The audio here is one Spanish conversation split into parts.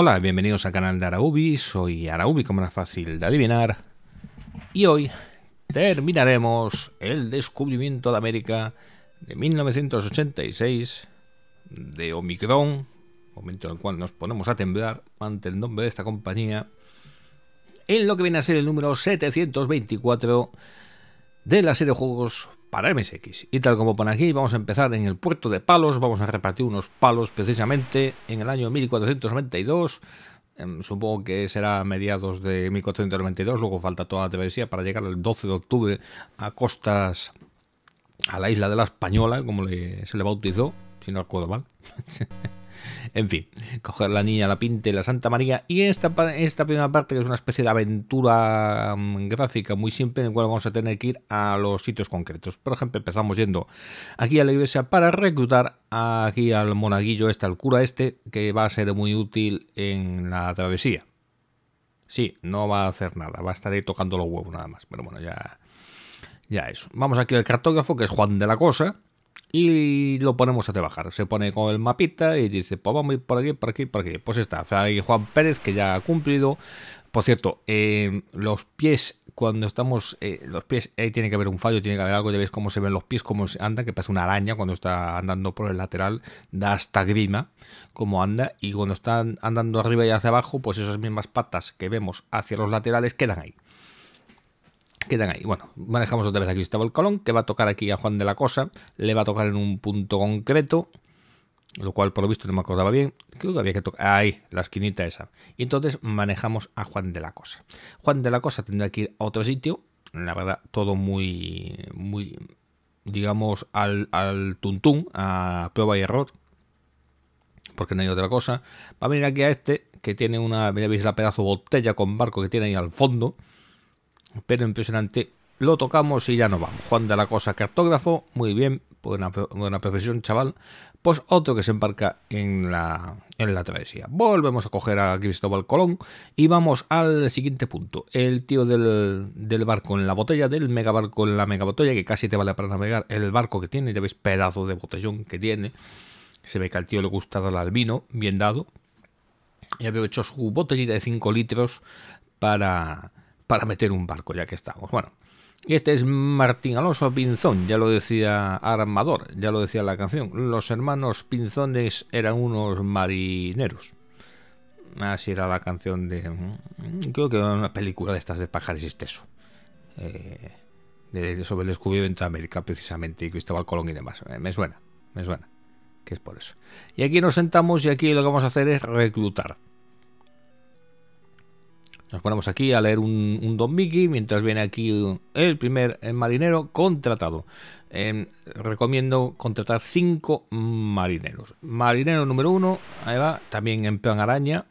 Hola, bienvenidos al canal de Araubi, soy Araubi, como era fácil de adivinar, y hoy terminaremos el descubrimiento de América de 1986 de Omicron, momento en el cual nos ponemos a temblar ante el nombre de esta compañía, en lo que viene a ser el número 724 de la serie de juegos para MSX. Y tal como pone aquí, vamos a empezar en el puerto de palos, vamos a repartir unos palos precisamente en el año 1492. Em, supongo que será mediados de 1492, luego falta toda la travesía para llegar el 12 de octubre a costas, a la isla de la Española, como se le bautizó, si no recuerdo mal. En fin, coger la niña, la pinte, la Santa María. Y esta, primera parte, que es una especie de aventura mm, gráfica muy simple, en la cual vamos a tener que ir a los sitios concretos. Por ejemplo, empezamos yendo aquí a la iglesia para reclutar aquí al monaguillo este, al cura este, que va a ser muy útil en la travesía. Sí, no va a hacer nada, va a estar ahí tocando los huevos nada más. Pero bueno, ya, ya eso. Vamos aquí al cartógrafo, que es Juan de la Cosa y lo ponemos a trabajar. Se pone con el mapita y dice, pues vamos a ir por aquí, por aquí, por aquí. Pues está, hay Juan Pérez que ya ha cumplido. Por cierto, eh, los pies, cuando estamos, eh, los pies, ahí tiene que haber un fallo, tiene que haber algo, ya veis cómo se ven los pies, cómo anda, que parece una araña cuando está andando por el lateral, da hasta grima cómo anda, y cuando están andando arriba y hacia abajo, pues esas mismas patas que vemos hacia los laterales quedan ahí quedan ahí. Bueno, manejamos otra vez a Cristóbal Colón, que va a tocar aquí a Juan de la Cosa, le va a tocar en un punto concreto, lo cual por lo visto no me acordaba bien, creo que había que tocar, ahí, la esquinita esa. Y entonces manejamos a Juan de la Cosa. Juan de la Cosa tendrá que ir a otro sitio, la verdad, todo muy, muy, digamos, al, al tuntún, a prueba y error, porque no hay otra cosa. Va a venir aquí a este, que tiene una, ya veis la pedazo botella con barco que tiene ahí al fondo, pero impresionante. Lo tocamos y ya nos vamos. Juan de la Cosa, cartógrafo, muy bien, buena, profesión, chaval. Pues otro que se embarca en la, en la travesía. Volvemos a coger a Cristóbal Colón y vamos al siguiente punto. El tío del, barco en la botella, del megabarco en la megabotella, que casi te vale para navegar el barco que tiene. Ya veis, pedazo de botellón que tiene. Se ve que al tío le gusta dar al vino, bien dado. Y había hecho su botellita de 5 litros para, para meter un barco, ya que estamos. Bueno, y este es Martín Alonso Pinzón, ya lo decía Armador, ya lo decía la canción. Los hermanos Pinzones eran unos marineros. Así era la canción de. Mm, creo que era una película de estas de pájaros y eh, sobre el descubrimiento de América, precisamente, y Cristóbal Colón y demás. Eh, me suena, me suena. Que es por eso. Y aquí nos sentamos y aquí lo que vamos a hacer es reclutar. Nos ponemos aquí a leer un, Don Mickey mientras viene aquí el primer marinero contratado. Em, recomiendo contratar cinco marineros. Marinero número uno, ahí va, también en plan araña.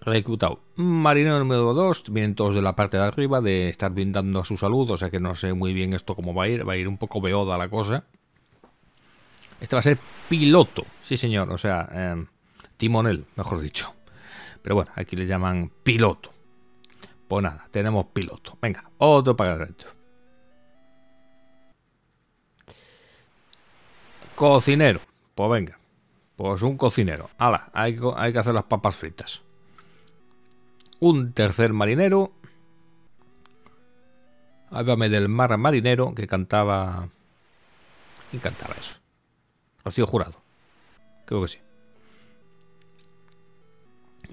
Reclutado. Marinero número dos, vienen todos de la parte de arriba, de estar brindando a su salud, o sea que no sé muy bien esto cómo va a ir, va a ir un poco beoda la cosa. Este va a ser piloto, sí señor, o sea, em, timonel, mejor dicho. Pero bueno, aquí le llaman piloto. Pues nada, tenemos piloto. Venga, otro para adentro. Cocinero. Pues venga. Pues un cocinero. Hala, hay, hay que hacer las papas fritas. Un tercer marinero. Háblame del mar marinero que cantaba. ¿Quién cantaba eso? sido Jurado. Creo que sí.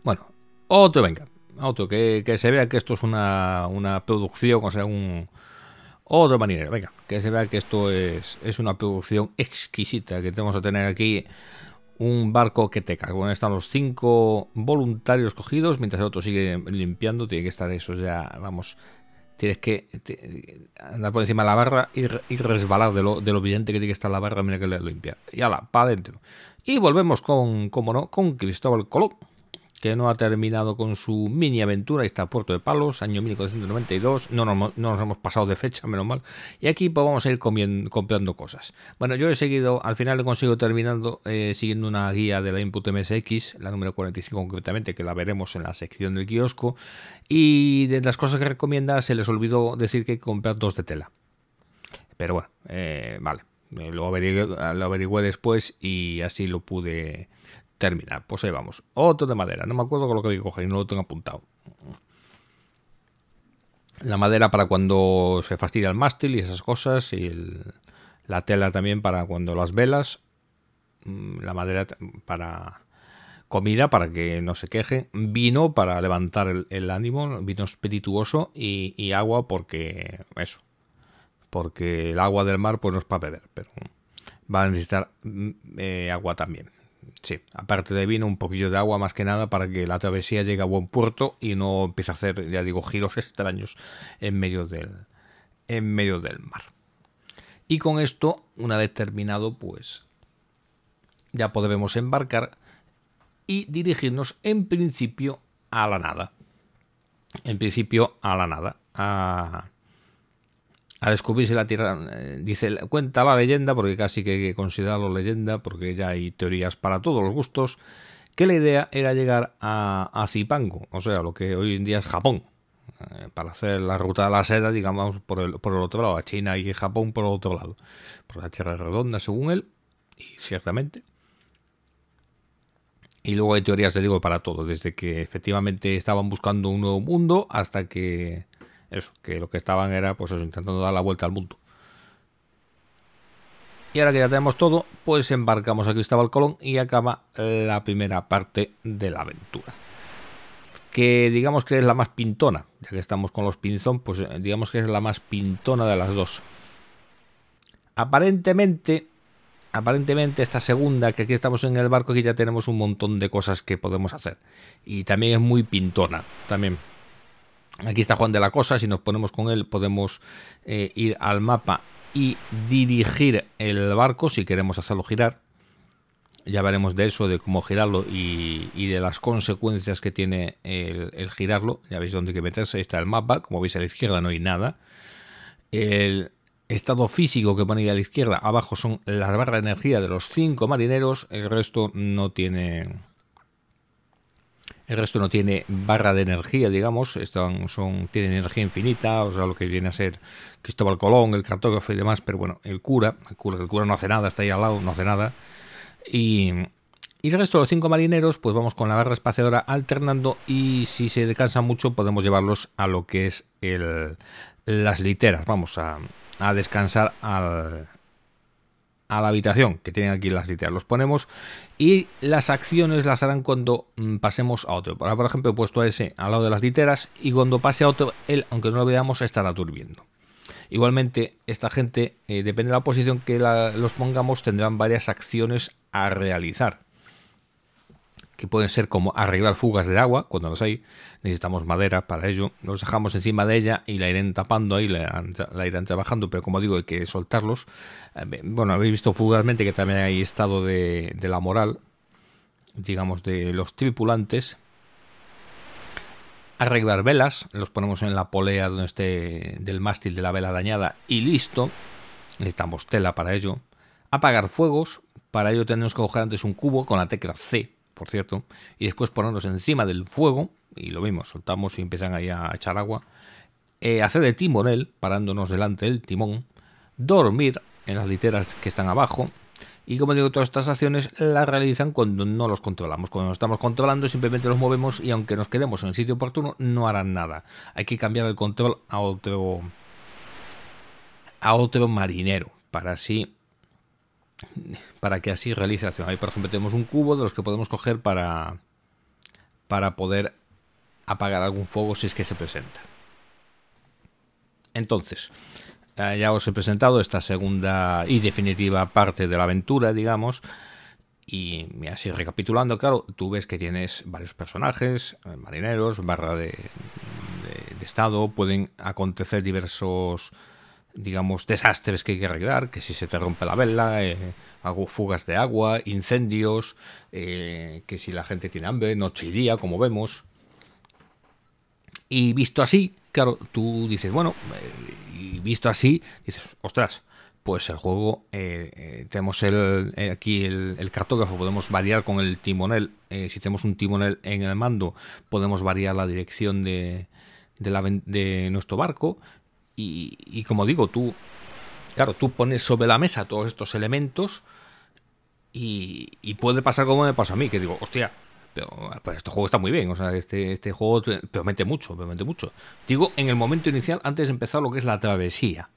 Bueno, otro, venga, otro, que, se vea que esto es una, producción, o sea, un... Otro marinero, venga, que se vea que esto es, es una producción exquisita, que tenemos a tener aquí un barco que te cae. Bueno, están los cinco voluntarios cogidos, mientras el otro sigue limpiando, tiene que estar eso ya, vamos, tienes que andar por encima de la barra y, resbalar de lo, de lo, evidente que tiene que estar la barra, mira que le limpia. Y ala, para adentro. Y volvemos con, como no, con Cristóbal Colón que no ha terminado con su mini aventura, está Puerto de Palos, año 1992, no nos, no nos hemos pasado de fecha, menos mal, y aquí pues, vamos a ir comprando cosas. Bueno, yo he seguido, al final he consigo terminando eh, siguiendo una guía de la Input MSX, la número 45 concretamente, que la veremos en la sección del kiosco, y de las cosas que recomienda se les olvidó decir que hay que comprar dos de tela. Pero bueno, eh, vale, eh, lo averigué lo averigüé después y así lo pude terminar. Pues ahí vamos. Otro de madera. No me acuerdo con lo que voy a coger y no lo tengo apuntado. La madera para cuando se fastidia el mástil y esas cosas. Y la tela también para cuando las velas. Mm, la madera para comida, para que no se queje. Vino para levantar el, ánimo. Vino espirituoso. Y, agua porque eso. Porque el agua del mar pues no es para beber. Pero va a necesitar mm, eh, agua también. Sí, aparte de vino, un poquillo de agua más que nada para que la travesía llegue a buen puerto y no empiece a hacer, ya digo, giros extraños en medio del, en medio del mar. Y con esto, una vez terminado, pues ya podremos embarcar y dirigirnos en principio a la nada. En principio a la nada, a, al descubrirse la Tierra, eh, dice, cuenta la leyenda, porque casi que hay que considerarlo leyenda, porque ya hay teorías para todos los gustos, que la idea era llegar a, a Zipango, o sea, lo que hoy en día es Japón, eh, para hacer la ruta de la seda, digamos, por el, por el otro lado, a China y Japón por el otro lado, por la Tierra redonda, según él, y ciertamente. Y luego hay teorías, te digo, para todo, desde que efectivamente estaban buscando un nuevo mundo hasta que eso, que lo que estaban era pues eso, intentando dar la vuelta al mundo. Y ahora que ya tenemos todo, pues embarcamos a Cristóbal Colón y acaba la primera parte de la aventura. Que digamos que es la más pintona, ya que estamos con los pinzón, pues eh, digamos que es la más pintona de las dos. Aparentemente, aparentemente esta segunda, que aquí estamos en el barco, aquí ya tenemos un montón de cosas que podemos hacer. Y también es muy pintona, también. Aquí está Juan de la Cosa, si nos ponemos con él podemos eh, ir al mapa y dirigir el barco si queremos hacerlo girar. Ya veremos de eso, de cómo girarlo y, de las consecuencias que tiene el, el, girarlo. Ya veis dónde hay que meterse, ahí está el mapa, como veis a la izquierda no hay nada. El estado físico que pone a la izquierda, abajo son las barras de energía de los cinco marineros, el resto no tiene el resto no tiene barra de energía, digamos, están, son, tienen energía infinita, o sea, lo que viene a ser Cristóbal Colón, el cartógrafo y demás, pero bueno, el cura, el cura, no hace nada, está ahí al lado, no hace nada. Y, el resto, los cinco marineros, pues vamos con la barra espaciadora alternando y si se descansan mucho podemos llevarlos a lo que es el, las literas, vamos a descansar al, a la habitación que tienen aquí las literas. Los ponemos y las acciones las harán cuando mm, pasemos a otro. para por ejemplo, he puesto a ese al lado de las literas y cuando pase a otro, él, aunque no lo veamos, estará durmiendo. Igualmente, esta gente, eh, depende de la posición que los pongamos, tendrán varias acciones a realizar que pueden ser como arreglar fugas de agua, cuando las hay, necesitamos madera para ello, los dejamos encima de ella y la irán tapando ahí, la, irán trabajando, pero como digo, hay que soltarlos. Eh, bueno, habéis visto fugazmente que también hay estado de, de la moral, digamos, de los tripulantes. Arreglar velas, los ponemos en la polea donde esté del mástil de la vela dañada y listo. Necesitamos tela para ello. Apagar fuegos, para ello tenemos que coger antes un cubo con la tecla C por cierto, y después ponernos encima del fuego, y lo mismo, soltamos y empiezan ahí a echar agua, eh, hacer de timonel, parándonos delante del timón, dormir en las literas que están abajo, y como digo, todas estas acciones las realizan cuando no los controlamos. Cuando nos estamos controlando, simplemente los movemos y aunque nos quedemos en el sitio oportuno, no harán nada. Hay que cambiar el control a otro a otro marinero para así para que así realice la acción. Ahí, por ejemplo, tenemos un cubo de los que podemos coger para, para poder apagar algún fuego si es que se presenta. Entonces, eh, ya os he presentado esta segunda y definitiva parte de la aventura, digamos. Y así recapitulando, claro, tú ves que tienes varios personajes, eh, marineros, barra de estado, pueden acontecer diversos digamos, desastres que hay que arreglar, que si se te rompe la vela, eh, hago fugas de agua, incendios, eh, que si la gente tiene hambre, noche y día, como vemos. Y visto así, claro, tú dices, bueno, eh, y visto así, dices, ostras, pues el juego, tenemos el, aquí el, cartógrafo, podemos variar con el timonel, si tenemos un timonel en el mando, podemos variar la dirección de, de, de, nuestro barco, y, como digo, tú, claro, tú pones sobre la mesa todos estos elementos y, puede pasar como me pasó a mí, que digo, hostia, pero pues este juego está muy bien, o sea, este, este juego promete mucho, promete mucho. Digo, en el momento inicial, antes de empezar lo que es la travesía.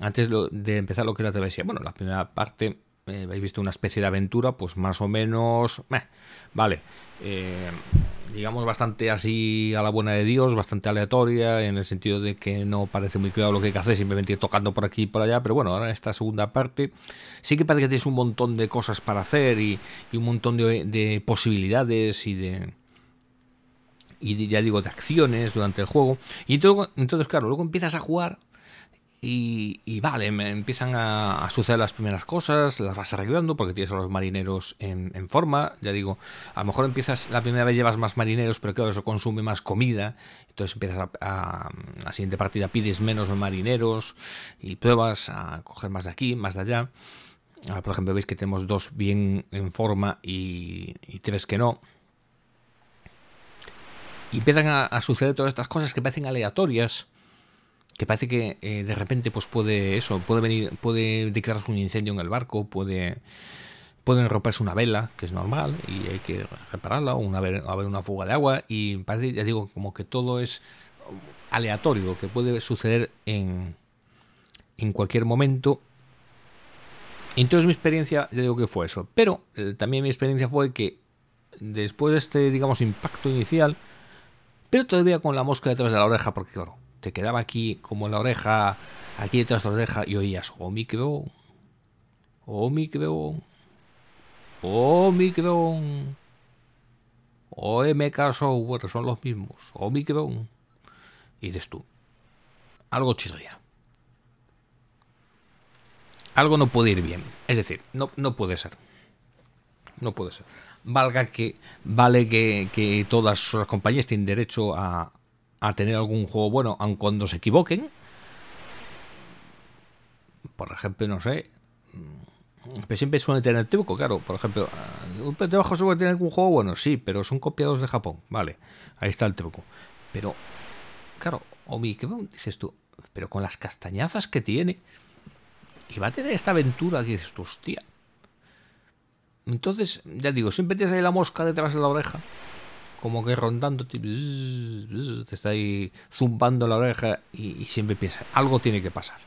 Antes de empezar lo que es la travesía. Bueno, la primera parte eh, habéis visto una especie de aventura, pues más o menos, vale, eh, digamos bastante así a la buena de Dios, bastante aleatoria, en el sentido de que no parece muy claro lo que hay que hacer, simplemente tocando por aquí y por allá, pero bueno, ahora en esta segunda parte sí que parece que tienes un montón de cosas para hacer y, un montón de, posibilidades y de y ya digo de acciones durante el juego y todo, entonces claro luego empiezas a jugar y, vale, empiezan a, suceder las primeras cosas, las vas arreglando porque tienes a los marineros en, forma. Ya digo, a lo mejor empiezas, la primera vez llevas más marineros, pero claro, eso consume más comida. Entonces empiezas a, la siguiente partida, pides menos marineros y pruebas a coger más de aquí, más de allá. Ah, por ejemplo, veis que tenemos dos bien en forma y, y tres que no. Y empiezan a, a suceder todas estas cosas que parecen aleatorias que parece que eh, de repente pues puede eso, puede venir, puede declararse un incendio en el barco, puede pueden romperse una vela, que es normal, y hay que repararla, o una, haber una fuga de agua, y parece, ya digo, como que todo es aleatorio, que puede suceder en, en cualquier momento. Entonces mi experiencia, ya digo que fue eso, pero eh, también mi experiencia fue que después de este, digamos, impacto inicial, pero todavía con la mosca detrás de la oreja, porque claro, te quedaba aquí como la oreja, aquí detrás de la oreja y oías Omicron, oh, Omicron, oh, Omicron, oh, MK Software, son los mismos, Omicron. Y eres tú, algo chirría. Algo no puede ir bien. Es decir, no, no puede ser. No puede ser. Valga que, vale que, que todas las compañías tienen derecho a, a tener algún juego bueno, aun cuando se equivoquen. Por ejemplo, no sé. Mm, siempre suele tener truco, claro. Por ejemplo, eh, un bajo suele tener algún juego bueno, sí, pero son copiados de Japón. Vale, ahí está el truco. Pero, claro, Omi que dices tú, pero con las castañazas que tiene, y va a tener esta aventura que dices tú, hostia. Entonces, ya digo, siempre tienes ahí la mosca detrás de la oreja como que rondando, te, está ahí zumbando la oreja y, siempre piensas, algo tiene que pasar.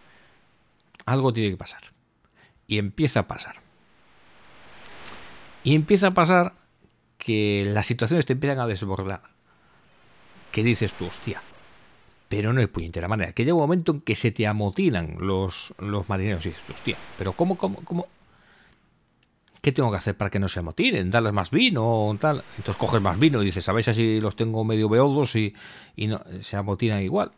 Algo tiene que pasar. Y empieza a pasar. Y empieza a pasar que las situaciones te empiezan a desbordar. Que dices tú, hostia, pero no es puñetera manera. Que llega un momento en que se te amotinan los, los marineros y dices, hostia, pero ¿cómo, cómo, cómo, ¿qué tengo que hacer para que no se amotinen? ¿Darles más vino o tal? Entonces coges más vino y dices, ¿sabéis así los tengo medio beodos y, no, se amotinan igual?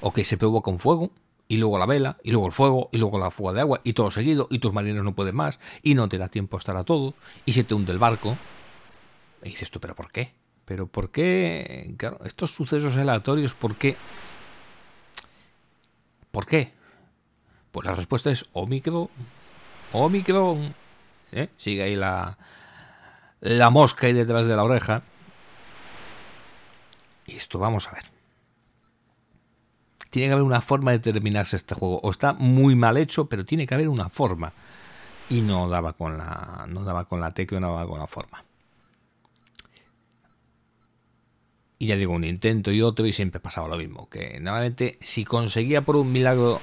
O que se provoca con fuego y luego la vela, y luego el fuego, y luego la fuga de agua, y todo seguido, y tus marinos no pueden más, y no te da tiempo a estar a todo, y se te hunde el barco. Y dices tú, ¿pero por qué? ¿Pero por qué? estos sucesos aleatorios, ¿por qué? ¿Por qué? Pues la respuesta es o micro Omicron, ¿eh? sigue ahí la, la mosca ahí detrás de la oreja. Y esto, vamos a ver. Tiene que haber una forma de terminarse este juego. O está muy mal hecho, pero tiene que haber una forma. Y no daba con la, no daba con la tecla, no daba con la forma. Y ya digo, un intento y otro y siempre pasaba lo mismo. Que normalmente si conseguía por un milagro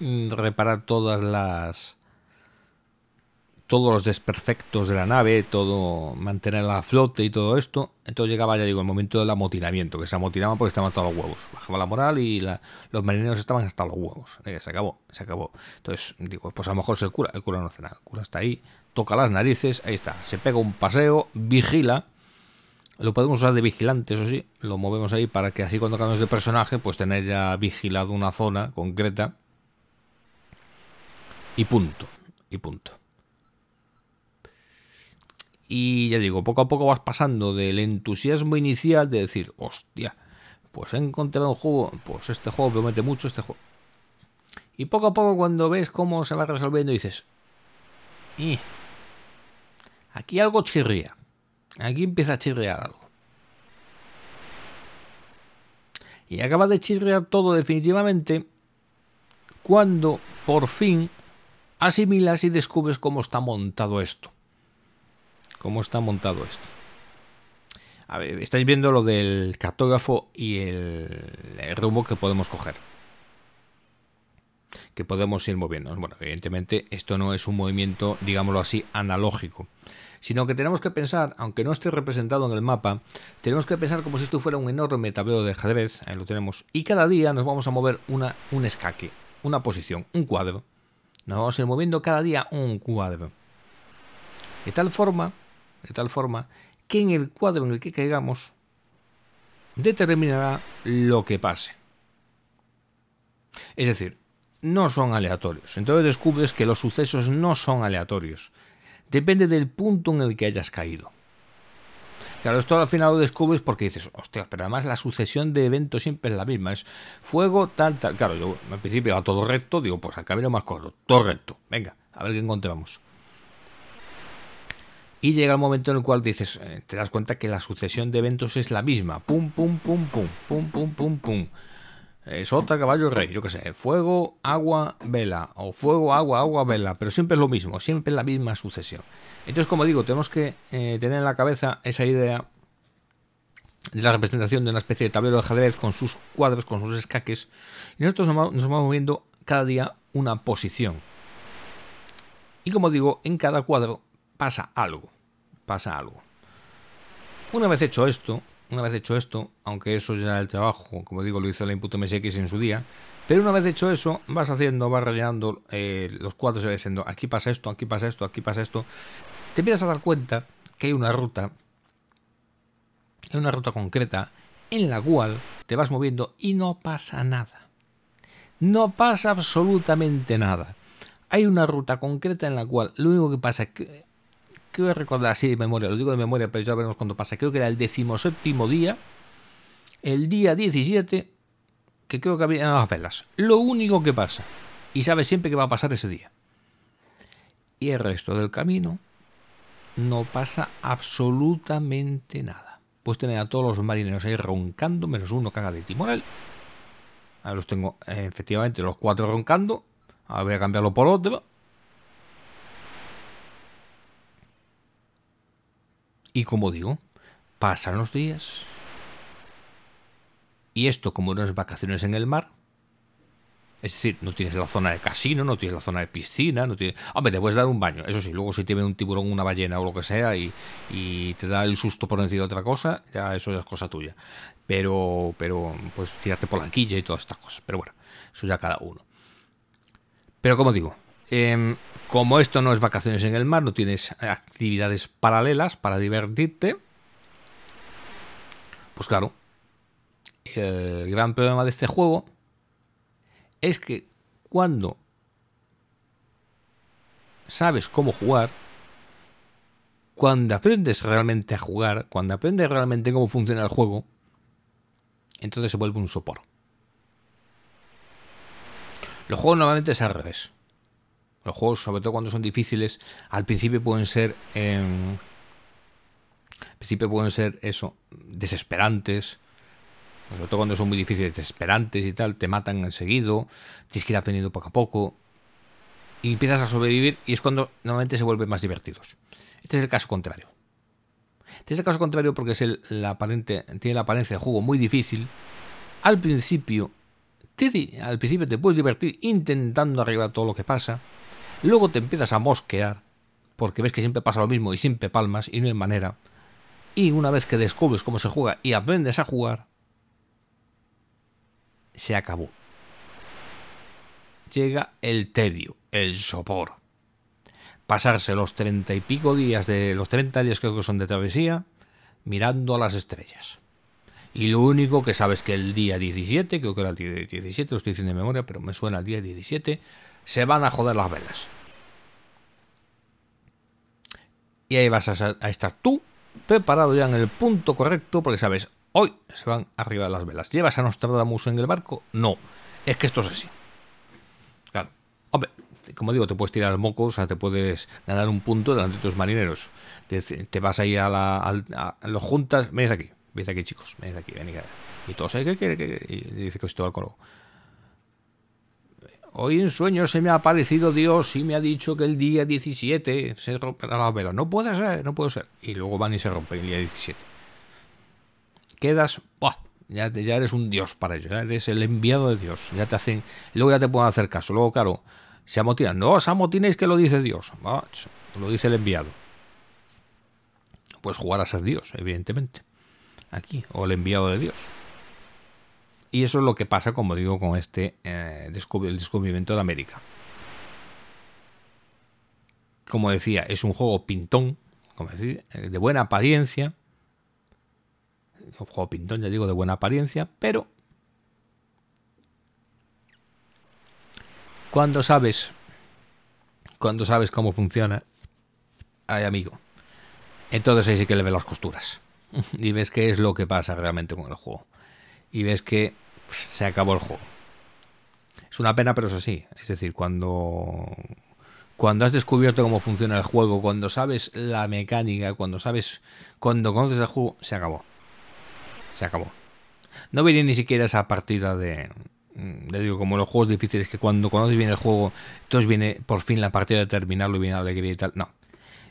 mm, reparar todas las todos los desperfectos de la nave, todo mantenerla a flote y todo esto. Entonces llegaba, ya digo, el momento del amotinamiento, que se amotinaban porque estaban hasta los huevos. Bajaba la moral y los marineros estaban hasta los huevos. Eh, se acabó, se acabó. Entonces digo, pues a lo mejor se cura. El cura no hace nada. El cura está ahí, toca las narices, ahí está. Se pega un paseo, vigila. Lo podemos usar de vigilante, eso sí. Lo movemos ahí para que así cuando cambies de personaje, pues tener ya vigilado una zona concreta. Y punto. Y punto. Y ya digo, poco a poco vas pasando del entusiasmo inicial de decir, hostia, pues he encontrado un juego, pues este juego mete mucho, este juego. Y poco a poco cuando ves cómo se va resolviendo dices, aquí algo chirría, aquí empieza a chirrear algo. Y acaba de chirrear todo definitivamente cuando por fin asimilas y descubres cómo está montado esto cómo está montado esto. A ver, estáis viendo lo del cartógrafo y el, rumbo que podemos coger. Que podemos ir moviendo. Bueno, evidentemente esto no es un movimiento, digámoslo así, analógico. Sino que tenemos que pensar, aunque no esté representado en el mapa, tenemos que pensar como si esto fuera un enorme tablero de ajedrez, ahí lo tenemos, y cada día nos vamos a mover una, un escaque, una posición, un cuadro. Nos vamos a ir moviendo cada día un cuadro. De tal forma de tal forma que en el cuadro en el que caigamos determinará lo que pase. Es decir, no son aleatorios. Entonces descubres que los sucesos no son aleatorios. Depende del punto en el que hayas caído. Claro, esto al final lo descubres porque dices, hostia, pero además la sucesión de eventos siempre es la misma. Es fuego, tal, tal. Claro, yo al principio a todo recto, digo, pues al camino más corto, todo recto. Venga, a ver qué encontramos. Y llega el momento en el cual dices, eh, te das cuenta que la sucesión de eventos es la misma. Pum, pum, pum, pum, pum, pum, pum, pum. Sota, caballo, rey, yo qué sé. Fuego, agua, vela. O fuego, agua, agua, vela. Pero siempre es lo mismo, siempre es la misma sucesión. Entonces, como digo, tenemos que eh, tener en la cabeza esa idea de la representación de una especie de tablero de ajedrez con sus cuadros, con sus escaques. Y nosotros nos vamos moviendo cada día una posición. Y como digo, en cada cuadro pasa algo, pasa algo. Una vez hecho esto, una vez hecho esto, aunque eso ya el trabajo, como digo, lo hizo la input MSX en su día, pero una vez hecho eso, vas haciendo, vas rellenando eh, los cuadros y vas diciendo, aquí pasa esto, aquí pasa esto, aquí pasa esto. Te empiezas a dar cuenta que hay una ruta, hay una ruta concreta en la cual te vas moviendo y no pasa nada. No pasa absolutamente nada. Hay una ruta concreta en la cual lo único que pasa es que a recordar así de memoria, lo digo de memoria, pero ya veremos cuándo pasa. Creo que era el decimoséptimo día, el día 17, que creo que había las velas. Lo único que pasa, y sabe siempre que va a pasar ese día. Y el resto del camino no pasa absolutamente nada. Pues tener a todos los marineros ahí roncando, menos uno caga de timonel. Ahora los tengo, eh, efectivamente, los cuatro roncando. Ahora voy a cambiarlo por otro. Y como digo, pasan los días. Y esto, como unas vacaciones en el mar, es decir, no tienes la zona de casino, no tienes la zona de piscina, no tienes... Hombre, te puedes dar un baño. Eso sí, luego si te un tiburón, una ballena o lo que sea y, te da el susto por encima de otra cosa, ya eso es cosa tuya. Pero, pero, pues tirarte por la quilla y todas estas cosas. Pero bueno, eso ya cada uno. Pero como digo, em, como esto no es vacaciones en el mar, no tienes actividades paralelas para divertirte, pues claro, el gran problema de este juego es que cuando sabes cómo jugar, cuando aprendes realmente a jugar, cuando aprendes realmente cómo funciona el juego, entonces se vuelve un sopor. Los juegos normalmente es al revés. Los juegos, sobre todo cuando son difíciles, al principio pueden ser... Em, al principio pueden ser eso, desesperantes. Sobre todo cuando son muy difíciles, desesperantes y tal, te matan enseguido, tienes que ir aprendiendo poco a poco. Y empiezas a sobrevivir y es cuando normalmente se vuelven más divertidos. Este es el caso contrario. Este es el caso contrario porque es el, aparente, tiene la apariencia de juego muy difícil. Al principio, te, al principio te puedes divertir intentando arreglar todo lo que pasa. Luego te empiezas a mosquear, porque ves que siempre pasa lo mismo y siempre palmas y no hay manera. Y una vez que descubres cómo se juega y aprendes a jugar, se acabó. Llega el tedio, el sopor. Pasarse los treinta y pico días de los 30 días creo que son de travesía mirando a las estrellas. Y lo único que sabes que el día 17, creo que era el día 17, lo estoy diciendo de memoria, pero me suena el día 17, se van a joder las velas. Y ahí vas a, estar tú preparado ya en el punto correcto porque sabes, hoy se van arriba las velas. ¿Llevas a Nostradamus en el barco? No, es que esto es así. Claro, hombre, como digo, te puedes tirar mocos, moco, o sea, te puedes ganar un punto delante de tus marineros. Te, vas ahí a la. A, los juntas, venid aquí, venís aquí, chicos, venid aquí, venid aquí. Y todos, eh, ¿qué quiere? Y dice al colo Hoy en sueño se me ha aparecido Dios y me ha dicho que el día 17 se romperá la vela. No puede ser, no puede ser. Y luego van y se rompen el día 17. Quedas, ya, ya eres un Dios para ellos, ya eres el enviado de Dios. Ya te hacen, luego ya te pueden hacer caso. Luego, claro, se amotinan. No os amotinéis que lo dice Dios. lo dice el enviado. Pues jugar a ser Dios, evidentemente. Aquí, o el enviado de Dios. Y eso es lo que pasa, como digo, con este eh, el descubrimiento de América. Como decía, es un juego pintón, como decir, eh, de buena apariencia. Un juego pintón, ya digo, de buena apariencia, pero cuando sabes, cuando sabes cómo funciona, ay amigo, entonces ahí sí que le ves las costuras y ves qué es lo que pasa realmente con el juego y ves que se acabó el juego. Es una pena, pero es así Es decir, cuando, cuando has descubierto cómo funciona el juego, cuando sabes la mecánica, cuando sabes, cuando conoces el juego, se acabó. Se acabó. No viene ni siquiera esa partida de, mm, le digo, como los juegos difíciles, que cuando conoces bien el juego, entonces viene por fin la partida de terminarlo y viene la alegría y tal. No.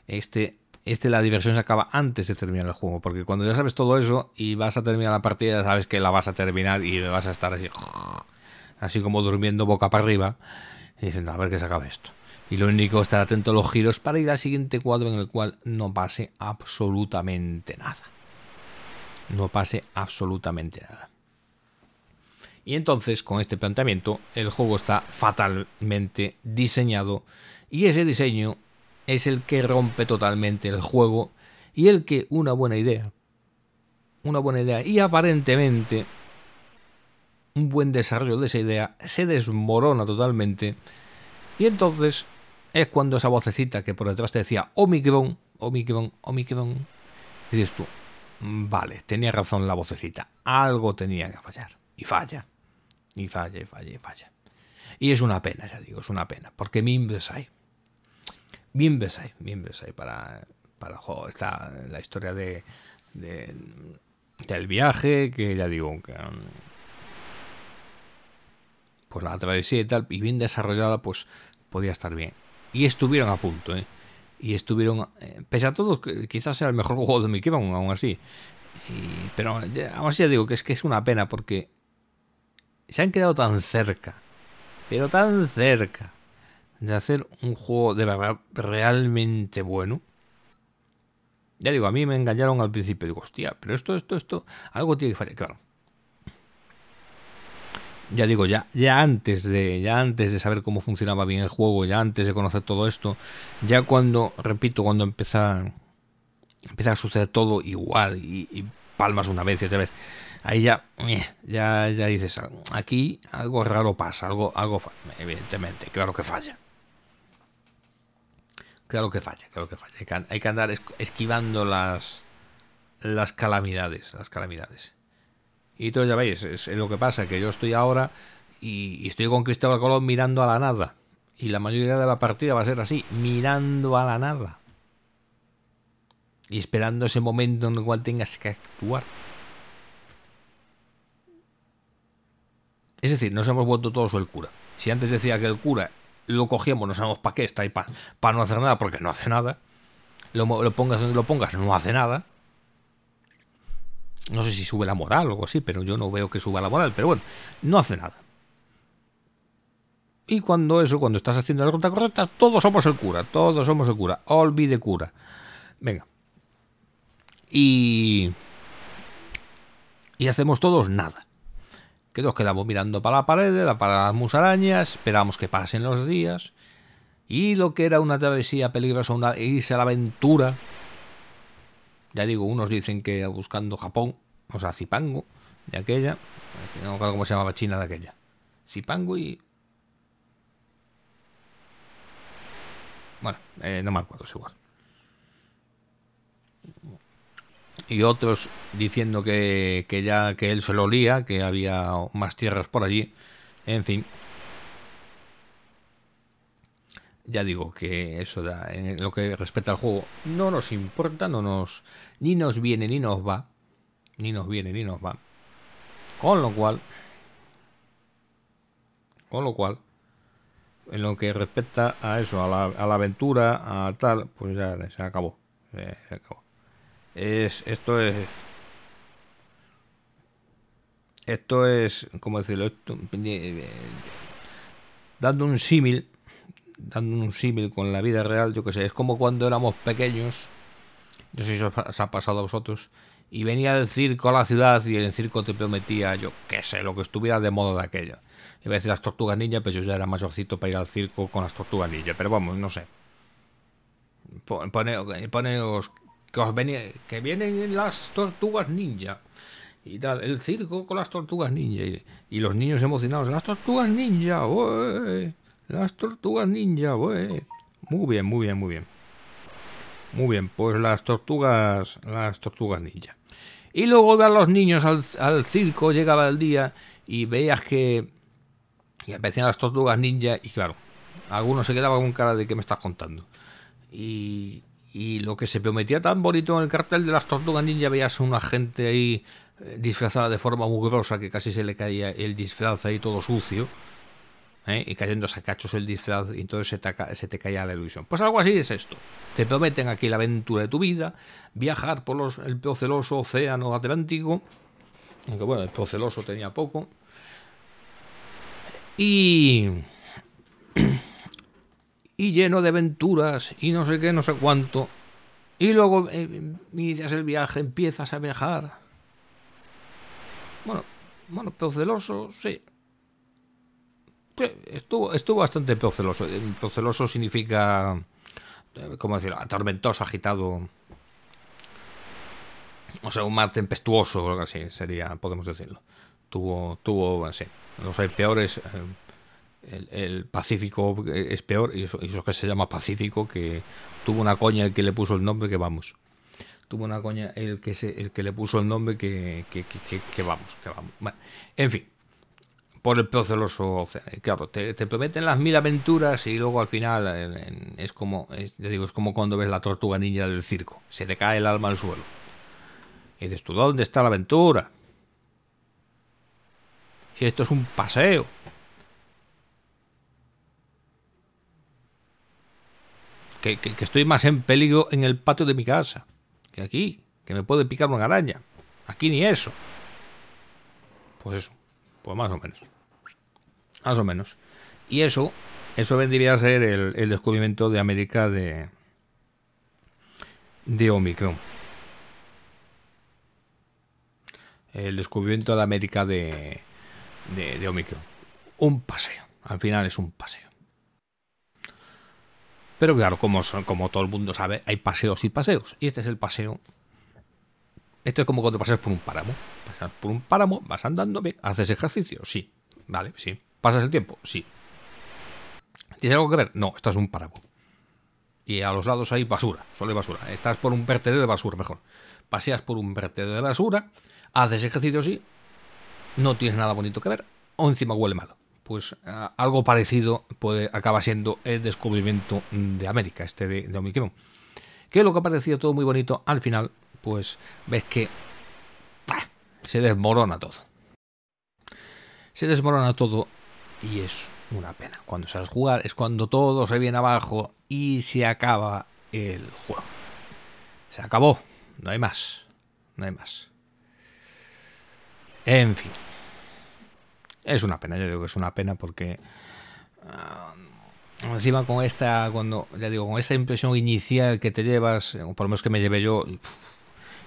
Este este la diversión se acaba antes de terminar el juego, porque cuando ya sabes todo eso y vas a terminar la partida, sabes que la vas a terminar y vas a estar así, así como durmiendo boca para arriba, y diciendo, a ver que se acaba esto. Y lo único, es estar atento a los giros para ir al siguiente cuadro en el cual no pase absolutamente nada. No pase absolutamente nada. Y entonces, con este planteamiento, el juego está fatalmente diseñado y ese diseño es el que rompe totalmente el juego y el que una buena idea, una buena idea y aparentemente un buen desarrollo de esa idea se desmorona totalmente y entonces es cuando esa vocecita que por detrás te decía Omicron, Omicron, Omicron, dices tú, vale, tenía razón la vocecita, algo tenía que fallar y falla, y falla, y falla, y falla. Y es una pena, ya digo, es una pena, porque Mimbes hay bien Versailles, bien para, para el juego. Está la historia de, del viaje, que ya digo, que, mm, pues la travesía y tal, y bien desarrollada, pues podía estar bien. Y estuvieron a punto, ¿eh? Y estuvieron, eh, pese a todo, quizás sea el mejor juego de mi que aún así. pero aún así ya digo que es que es una pena porque se han quedado tan cerca, pero tan cerca de hacer un juego de verdad realmente bueno. Ya digo, a mí me engañaron al principio. Digo, hostia, pero esto, esto, esto, algo tiene que fallar. Claro. Ya digo, ya, ya antes de, ya antes de saber cómo funcionaba bien el juego, ya antes de conocer todo esto, ya cuando, repito, cuando empieza, empieza a suceder todo igual y, palmas una vez y otra vez, ahí ya, eh, ya, ya dices, aquí algo raro pasa, algo, algo, evidentemente, claro que falla. Claro que falla, claro que falla. Hay que, andar esquivando las, las calamidades, las calamidades. Y todos ya veis, es, lo que pasa, que yo estoy ahora y, y estoy con Cristóbal Colón mirando a la nada. Y la mayoría de la partida va a ser así, mirando a la nada. Y esperando ese momento en el cual tengas que actuar. Es decir, nos hemos vuelto todos el cura. Si antes decía que el cura lo cogíamos no sabemos para qué, está Y para no hacer nada, porque no hace nada. Lo, pongas donde lo pongas, no hace nada. No sé si sube la moral o algo así, pero yo no veo que suba la moral, pero bueno, no hace nada. Y cuando eso, cuando estás haciendo la cuenta correcta, todos somos el cura, todos somos el cura, olvide cura. Venga. Y... Y hacemos todos nada que nos quedamos mirando para la pared, para las musarañas, esperamos que pasen los días, y lo que era una travesía peligrosa, una irse a la aventura, ya digo, unos dicen que buscando Japón, o sea, Zipango, de aquella, no me acuerdo cómo se llamaba China de aquella, Zipango y... Bueno, eh, no me acuerdo, es igual y otros diciendo que, que ya que él se lo olía, que había más tierras por allí, en fin. Ya digo que eso da, en lo que respecta al juego, no nos importa, no nos, ni nos viene ni nos va, ni nos viene ni nos va. Con lo cual, con lo cual, en lo que respecta a eso, a la, a la aventura, a tal, pues ya se acabó. Se acabó. Es, esto es... Esto es, ¿cómo decirlo? Esto, eh, dando un símil, dando un símil con la vida real, yo que sé, es como cuando éramos pequeños, no sé si os ha pasado a vosotros, y venía del circo a la ciudad y en el circo te prometía, yo qué sé, lo que estuviera de modo de aquello Iba a decir las tortugas niñas pero yo ya era mayorcito para ir al circo con las tortugas niñas pero vamos, no sé. pone eh, poneos que, vienen las tortugas ninja y tal, el circo con las tortugas ninja y, los niños emocionados, las tortugas ninja, las tortugas ninja, muy bien, muy bien, muy bien. Muy bien, pues las tortugas, las tortugas ninja. Y luego ver los niños al, circo, llegaba el día y veías que, y aparecían las tortugas ninja y claro, algunos se quedaban con cara de que me estás contando. Y, y lo que se prometía tan bonito en el cartel de las Tortugas Ninja, veías a una gente ahí eh, disfrazada de forma mugrosa que casi se le caía el disfraz ahí todo sucio. ¿eh? Y cayendo sacachos el disfraz y entonces se te, se te caía la ilusión. Pues algo así es esto. Te prometen aquí la aventura de tu vida, viajar por los, el proceloso océano atlántico. Aunque bueno, el proceloso tenía poco. Y... y lleno de aventuras y no sé qué, no sé cuánto. Y luego eh, inicias el viaje, empiezas a viajar. Bueno, bueno, proceloso, sí. estuvo, estuvo bastante proceloso. Eh, proceloso significa, eh, ¿cómo decirlo? Atormentoso, agitado. O sea, un mar tempestuoso o algo así sería, podemos decirlo. Tuvo, tuvo, sí. Los peores el, Pacífico eh, es peor, y eso, eso, que se llama Pacífico, que tuvo una coña el que le puso el nombre, que vamos. Tuvo una coña el que, el que le puso el nombre, que, vamos, que vamos. en fin, por el proceloso océano. Eh, claro, te, prometen las mil aventuras y luego al final es como, es, digo, es como cuando ves la tortuga niña del circo, se te cae el alma al suelo. Y dices, ¿tú dónde está la aventura? Si esto es un paseo. que, estoy más en peligro en el patio de mi casa que aquí, que me puede picar una araña. Aquí ni eso. Pues eso, pues más o menos. Más o menos. Y eso, eso vendría a ser el, descubrimiento de América de, de Omicron. El descubrimiento de América de, de Omicron. Un paseo. Al final es un paseo. Pero claro, como, todo el mundo sabe, hay paseos y paseos. Y este es el paseo. Esto es como cuando pasas por un páramo. Pasas por un páramo, vas andando, haces ejercicio, sí. Vale, sí. ¿Pasas el tiempo? Sí. ¿Tienes algo que ver? No, esto es un páramo. Y a los lados hay basura, solo hay basura. Estás por un vertedero de basura, mejor. Paseas por un vertedero de basura, haces ejercicio, sí. No tienes nada bonito que ver, o encima huele malo pues eh, algo parecido puede, acaba siendo el descubrimiento de América, este de, Omicron. Que lo que ha parecido todo muy bonito, al final, pues ves que se desmorona todo. Se desmorona todo y es una pena. Cuando sabes jugar es cuando todo se viene abajo y se acaba el juego. Se acabó, no hay más, no hay más. En fin. Es una pena, yo digo que es una pena porque... Ah, encima con esta, cuando, ya digo, con esa impresión inicial que te llevas, por lo menos que me llevé yo, y,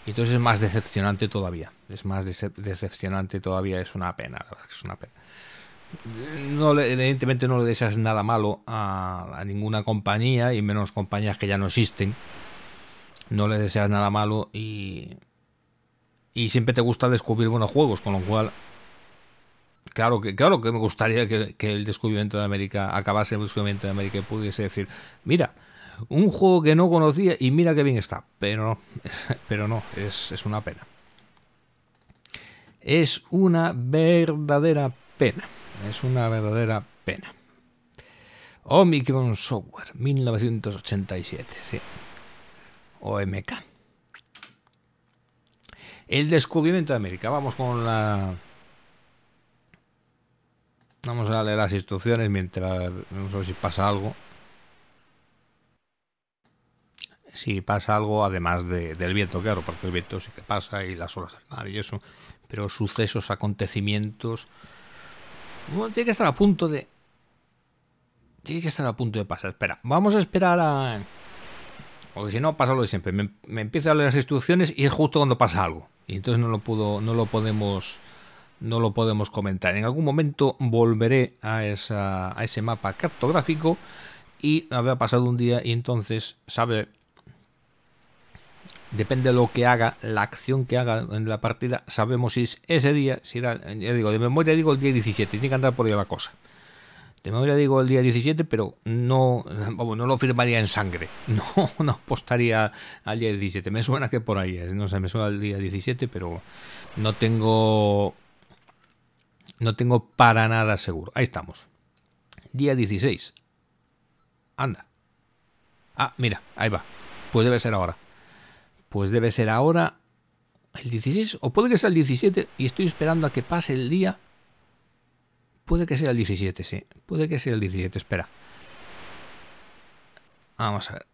entonces es más decepcionante todavía. Es más decepcionante todavía, es una pena, es una pena. No, evidentemente no le deseas nada malo a, a, ninguna compañía y menos compañías que ya no existen. No le deseas nada malo y, y siempre te gusta descubrir buenos juegos, con lo cual claro que, claro que me gustaría que, el descubrimiento de América acabase el descubrimiento de América y pudiese decir, mira, un juego que no conocía y mira qué bien está. Pero, pero no, es, es una pena. Es una verdadera pena. Es una verdadera pena. Omicron Software, 1987, sí. OMK. El descubrimiento de América. Vamos con la Vamos a leer las instrucciones mientras vamos a ver si pasa algo. Si pasa algo, además de, del viento, claro, porque el viento sí que pasa y las olas del mar y eso. Pero sucesos, acontecimientos. tiene que estar a punto de. Tiene que estar a punto de pasar. Espera, vamos a esperar a. Porque si no, pasa lo de siempre. Me, empiezo a leer las instrucciones y es justo cuando pasa algo. Y entonces no lo pudo, no lo podemos no lo podemos comentar. En algún momento volveré a, a ese mapa cartográfico y habrá pasado un día y entonces sabe depende de lo que haga, la acción que haga en la partida, sabemos si es ese día, si digo, de memoria digo el día 17, tiene que andar por ahí la cosa. De memoria digo el día 17, pero no, vamos, no lo firmaría en sangre, no, no apostaría al día 17, me suena que por ahí es, no sé, me suena el día 17, pero no tengo no tengo para nada seguro. Ahí estamos. Día 16. Anda. Ah, mira, ahí va. Pues debe ser ahora. Pues debe ser ahora el 16. O puede que sea el 17 y estoy esperando a que pase el día. Puede que sea el 17, sí. Puede que sea el 17. Espera. Vamos a ver.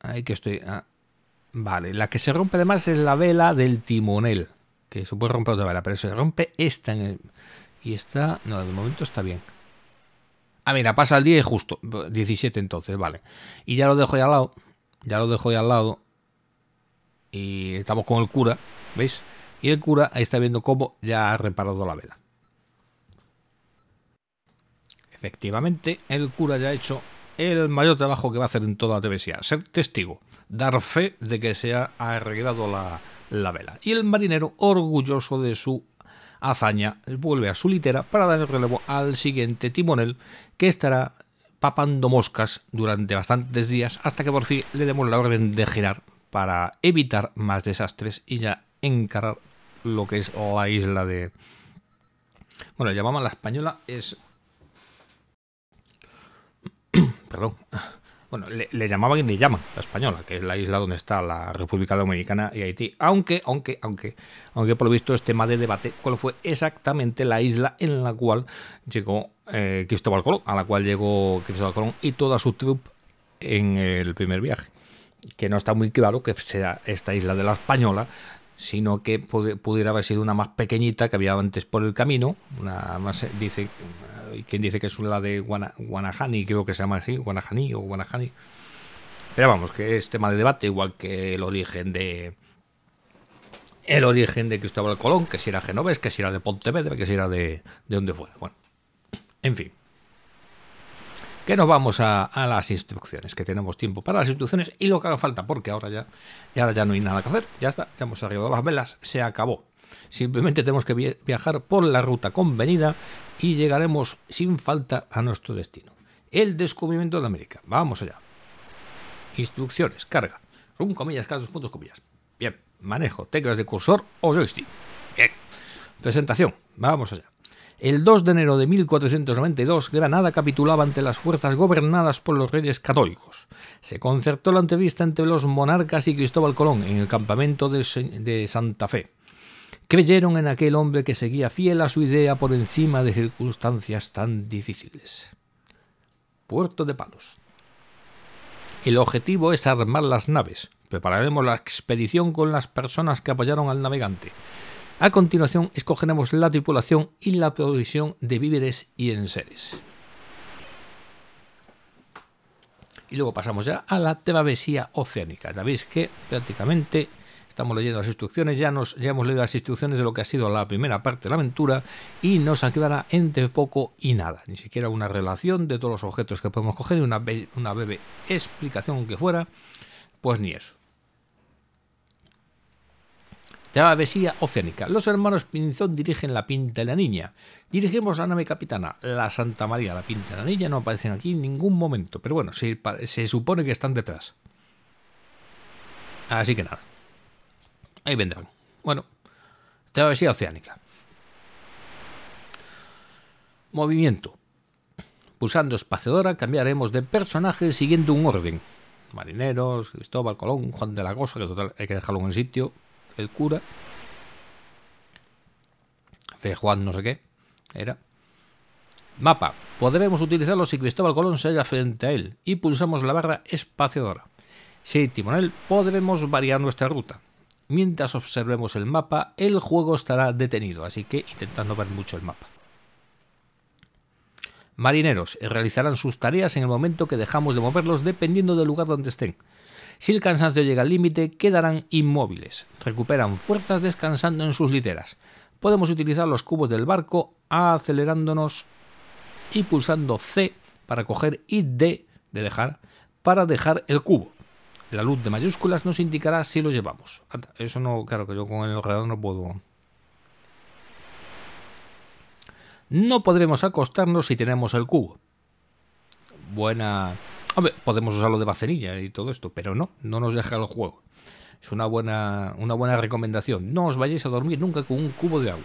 Ahí que estoy. Ah, vale, la que se rompe además es la vela del timonel que se puede romper otra vela, pero se rompe esta en el... Y esta, no, de momento está bien. Ah, mira, pasa el 10 justo. 17 entonces, vale. Y ya lo dejo ahí al lado. Ya lo dejo ahí al lado. Y estamos con el cura, ¿veis? Y el cura ahí está viendo cómo ya ha reparado la vela. Efectivamente, el cura ya ha hecho el mayor trabajo que va a hacer en toda la TVC Ser testigo. Dar fe de que se ha arreglado la, la vela. Y el marinero, orgulloso de su hazaña, vuelve a su litera para dar el relevo al siguiente timonel, que estará papando moscas durante bastantes días hasta que por fin le demos la orden de girar para evitar más desastres y ya encarar lo que es la isla de... Bueno, llamamos la española es... Perdón. Bueno, le, le llamaban y llaman la española, que es la isla donde está la República Dominicana y Haití. Aunque, aunque, aunque, aunque por lo visto es tema de debate cuál fue exactamente la isla en la cual llegó eh, Cristóbal Colón, a la cual llegó Cristóbal Colón y toda su troupe en el primer viaje. Que no está muy claro que sea esta isla de la Española sino que pudiera haber sido una más pequeñita que había antes por el camino. Una más, eh, dice, eh, quien dice que es la de Guanajani, creo que se llama así, Guanajani o Guanajani, Pero vamos, que es tema de debate, igual que el origen de. El origen de Cristóbal Colón, que si era genovés, que si era de Pontevedra, que si era de, de donde fuera. Bueno, en fin que nos vamos a, las instrucciones, que tenemos tiempo para las instrucciones y lo que haga falta, porque ahora ya, ya no hay nada que hacer, ya está, ya hemos arribado las velas, se acabó. Simplemente tenemos que viajar por la ruta convenida y llegaremos sin falta a nuestro destino. El descubrimiento de América. Vamos allá. Instrucciones, carga. rum, comillas, cada puntos comillas. Bien, manejo, teclas de cursor o joystick. Presentación, vamos allá. El 2 de enero de 1492, Granada capitulaba ante las fuerzas gobernadas por los reyes católicos. Se concertó la entrevista entre los monarcas y Cristóbal Colón en el campamento de Santa Fe. Creyeron en aquel hombre que seguía fiel a su idea por encima de circunstancias tan difíciles. Puerto de Palos. El objetivo es armar las naves. Prepararemos la expedición con las personas que apoyaron al navegante. A continuación escogeremos la tripulación y la provisión de víveres y enseres. Y luego pasamos ya a la travesía oceánica. Ya veis que prácticamente estamos leyendo las instrucciones, ya, nos, hemos leído las instrucciones de lo que ha sido la primera parte de la aventura y nos quedará entre poco y nada, ni siquiera una relación de todos los objetos que podemos coger y una, una breve explicación que fuera, pues ni eso. Travesía Oceánica. Los hermanos Pinzón dirigen La Pinta de la Niña. Dirigimos la nave capitana, la Santa María, La Pinta de la Niña, no aparecen aquí en ningún momento, pero bueno, se, supone que están detrás. Así que nada, ahí vendrán. Bueno, travesía oceánica. Movimiento. Pulsando espaciadora cambiaremos de personaje siguiendo un orden. Marineros, Cristóbal, Colón, Juan de la Cosa, que hay que dejarlo en sitio el cura. Fe Juan no sé qué era. Mapa. Podremos utilizarlo si Cristóbal Colón se halla frente a él y pulsamos la barra espaciadora. Si timonel, podremos variar nuestra ruta. Mientras observemos el mapa, el juego estará detenido, así que intentando ver mucho el mapa. Marineros eh, realizarán sus tareas en el momento que dejamos de moverlos dependiendo del lugar donde estén. Si el cansancio llega al límite, quedarán inmóviles. Recuperan fuerzas descansando en sus literas. Podemos utilizar los cubos del barco acelerándonos y pulsando C para coger y D de dejar para dejar el cubo. La luz de mayúsculas nos indicará si lo llevamos. Eso no, claro que yo con el ordenador no puedo. No podremos acostarnos si tenemos el cubo. Buena podemos usarlo de bacenilla y todo esto, pero no, no nos deja el juego. Es una buena, una buena recomendación. No os vayáis a dormir nunca con un cubo de agua.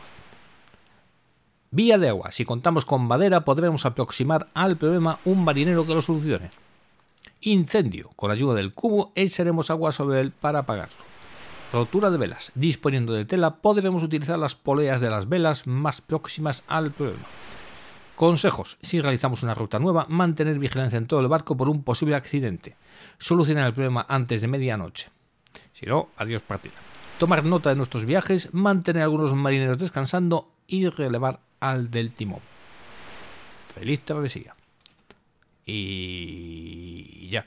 Vía de agua. Si contamos con madera, podremos aproximar al problema un marinero que lo solucione. Incendio. Con ayuda del cubo, echaremos agua sobre él para apagarlo. Rotura de velas. Disponiendo de tela, podremos utilizar las poleas de las velas más próximas al problema. Consejos. Si realizamos una ruta nueva, mantener vigilancia en todo el barco por un posible accidente. Solucionar el problema antes de medianoche. Si no, adiós partida. Tomar nota de nuestros viajes, mantener a algunos marineros descansando y relevar al del timón. Feliz travesía. Y ya.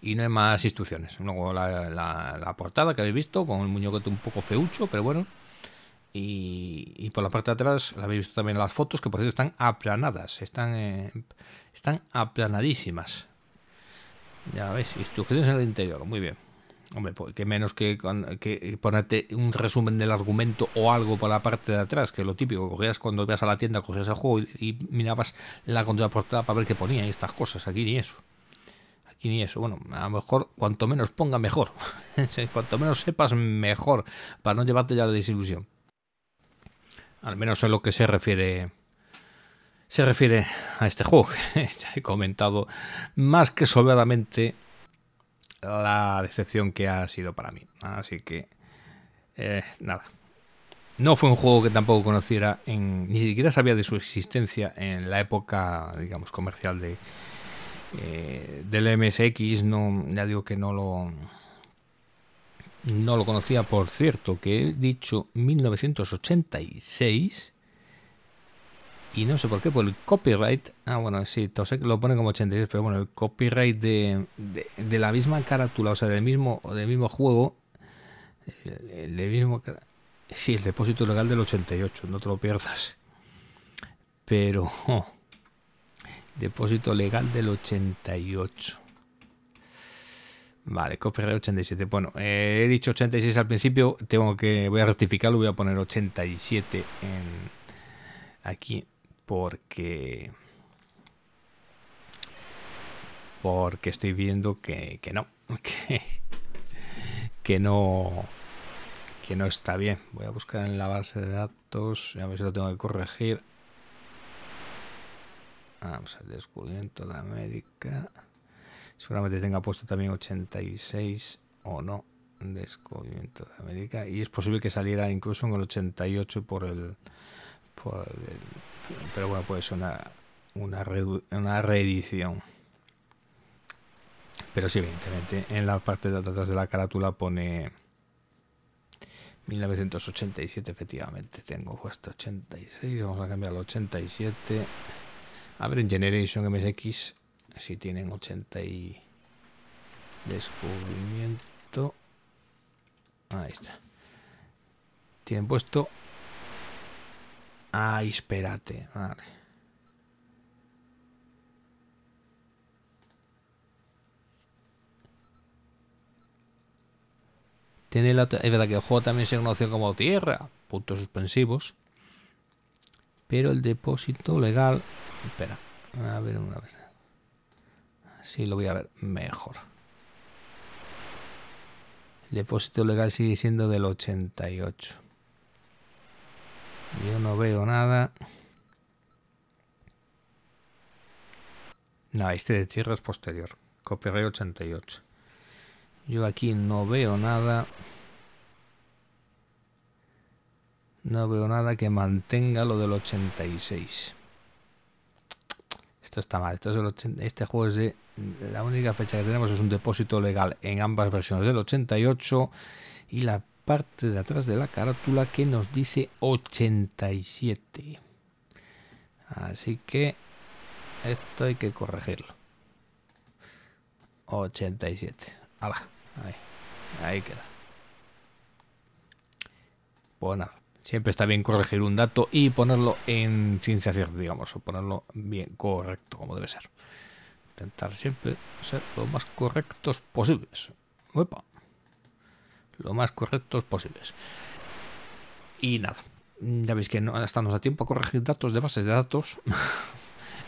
Y no hay más instrucciones. Luego la, portada que habéis visto, con el muñeco un poco feucho, pero bueno. Y, por la parte de atrás, la habéis visto también las fotos, que por cierto están aplanadas, están, eh, están aplanadísimas. Ya ves instrucciones en el interior, muy bien. Hombre, pues que menos que, ponerte un resumen del argumento o algo por la parte de atrás, que es lo típico, cogías cuando ibas a la tienda, cogías el juego y, mirabas la contraportada para ver qué ponía y estas cosas, aquí ni eso. Aquí ni eso. Bueno, a lo mejor cuanto menos ponga mejor. cuanto menos sepas mejor, para no llevarte ya la desilusión al menos en lo que se refiere se refiere a este juego. ya he comentado más que sobradamente la decepción que ha sido para mí. Así que eh, nada. No fue un juego que tampoco conociera, en, ni siquiera sabía de su existencia en la época, digamos, comercial de, eh, del MSX. No, ya digo que no lo, no lo conocía, por cierto, que he dicho 1986 y no sé por qué, por el copyright. Ah, bueno, sí, Tosek lo pone como 86, pero bueno, el copyright de, la misma carátula, o sea, del mismo, del mismo juego, el, mismo. Sí, el depósito legal del 88, no te lo pierdas. Pero. depósito legal del 88. Vale, copyright 87. Bueno, eh, he dicho 86 al principio, tengo que voy a rectificarlo, voy a poner 87 en, aquí porque porque estoy viendo que, no, que, no que no está bien. Voy a buscar en la base de datos, a ver si lo tengo que corregir. Vamos al descubrimiento de América. Seguramente tenga puesto también 86 o no, descubrimiento de América. Y es posible que saliera incluso en el 88 por el... Por pero bueno, pues una, una, una reedición. Pero sí, evidentemente, en la parte de atrás de la carátula pone 1987, efectivamente. Tengo puesto 86, vamos a cambiar cambiarlo 87. Abre en Generation MSX si tienen 80 y descubrimiento ahí está tienen puesto ah espérate vale Tiene la Es verdad que el juego también se conoce como tierra. Puntos suspensivos. Pero el depósito legal... Espera. A ver una vez sí lo voy a ver mejor. El depósito legal sigue siendo del 88. Yo no veo nada. No, este de tierra es posterior. Copyright 88. Yo aquí no veo nada. No veo nada que mantenga lo del 86. Esto está mal. Esto es este juego es de la única fecha que tenemos es un depósito legal en ambas versiones del 88 y la parte de atrás de la carátula que nos dice 87. Así que esto hay que corregirlo. 87. Ala, ahí, queda. Pues siempre está bien corregir un dato y ponerlo en ciencia cierta, digamos, o ponerlo bien correcto como debe ser intentar siempre ser lo más correctos posibles. Lo más correctos posibles. Y nada, ya veis que no, estamos a tiempo a corregir datos de bases de datos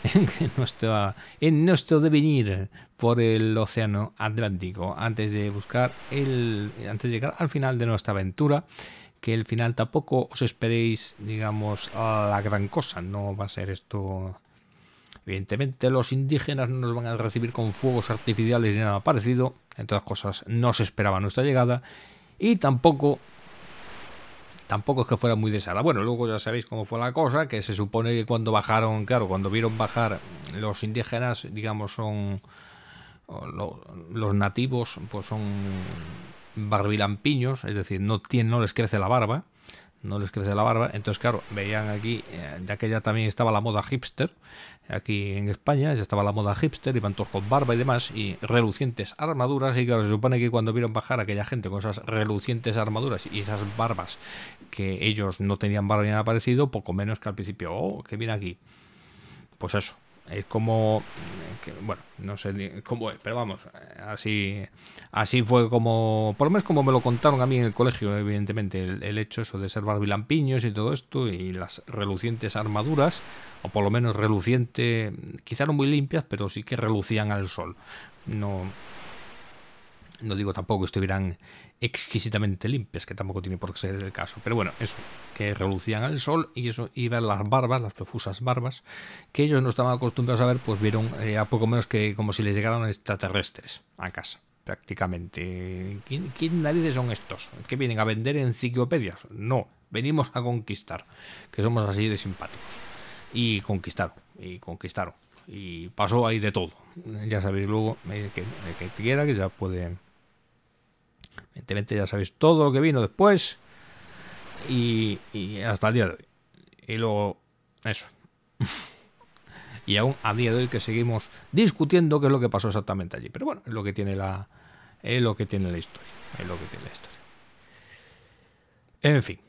en, nuestro devenir por el océano Atlántico antes de buscar el antes de llegar al final de nuestra aventura que el final tampoco os esperéis digamos a la gran cosa no va a ser esto Evidentemente los indígenas no nos van a recibir con fuegos artificiales ni nada parecido. En todas cosas no se esperaba nuestra llegada. Y tampoco tampoco es que fuera muy desagradable. Bueno, luego ya sabéis cómo fue la cosa, que se supone que cuando bajaron, claro, cuando vieron bajar los indígenas, digamos, son los nativos, pues son barbilampiños, es decir, no, tienen, no les crece la barba no les crece la barba. Entonces, claro, veían aquí, eh, ya que ya también estaba la moda hipster, aquí en España ya estaba la moda hipster, iban todos con barba y demás, y relucientes armaduras, y claro, se supone que cuando vieron bajar aquella gente con esas relucientes armaduras y esas barbas, que ellos no tenían barba ni nada parecido, poco menos que al principio, oh, que viene aquí. Pues eso, es como, eh, bueno, no sé cómo es, pero vamos, eh, así, así fue como, por lo menos como me lo contaron a mí en el colegio, evidentemente, el, hecho eso de ser barbilampiños y todo esto, y las relucientes armaduras, o por lo menos reluciente, quizá no muy limpias, pero sí que relucían al sol. No, no digo tampoco que estuvieran exquisitamente limpias, que tampoco tiene por qué ser el caso, pero bueno, eso, que relucían al sol y eso, iban las barbas, las profusas barbas, que ellos no estaban acostumbrados a ver, pues vieron eh, a poco menos que como si les llegaran extraterrestres a casa, prácticamente. ¿Quién, quién narices son estos? ¿Que vienen a vender enciclopedias? No, venimos a conquistar, que somos así de simpáticos. Y conquistaron, y conquistaron. Y pasó ahí de todo. Ya sabéis luego, eh, que, eh, que quiera, que ya puede Evidentemente ya sabéis todo lo que vino después y, hasta el día de hoy. Y luego, eso. y aún a día de hoy que seguimos discutiendo qué es lo que pasó exactamente allí. Pero bueno, es lo que tiene la, es lo que tiene la historia. Es lo que tiene la historia. En fin.